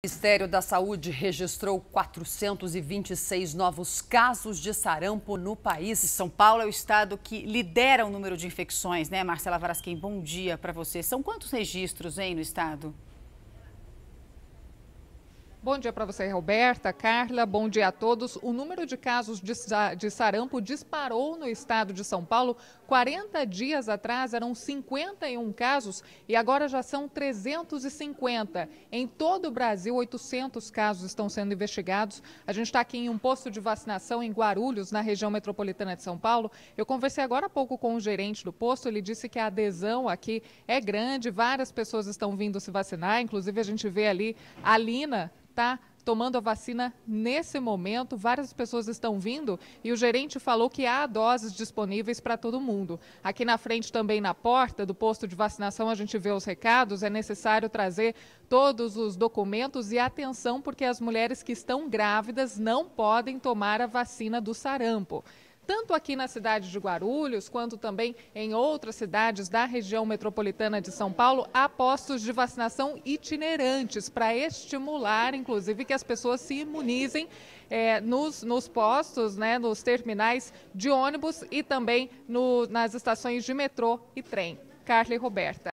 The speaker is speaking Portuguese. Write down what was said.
O Ministério da Saúde registrou 426 novos casos de sarampo no país. São Paulo é o estado que lidera o número de infecções, né? Marcela Varasquim, bom dia para você. São quantos registros, hein, no estado? Bom dia para você, Roberta, Carla, bom dia a todos. O número de casos de sarampo disparou no estado de São Paulo. 40 dias atrás eram 51 casos e agora já são 350. Em todo o Brasil, 800 casos estão sendo investigados. A gente está aqui em um posto de vacinação em Guarulhos, na região metropolitana de São Paulo. Eu conversei agora há pouco com o gerente do posto, ele disse que a adesão aqui é grande, várias pessoas estão vindo se vacinar, inclusive a gente vê ali a Lina está tomando a vacina nesse momento. Várias pessoas estão vindo e o gerente falou que há doses disponíveis para todo mundo. Aqui na frente, também na porta do posto de vacinação, a gente vê os recados. É necessário trazer todos os documentos e atenção, porque as mulheres que estão grávidas não podem tomar a vacina do sarampo tanto aqui na cidade de Guarulhos, quanto também em outras cidades da região metropolitana de São Paulo, há postos de vacinação itinerantes para estimular, inclusive, que as pessoas se imunizem é, nos, nos postos, né, nos terminais de ônibus e também no, nas estações de metrô e trem. Carla e Roberta.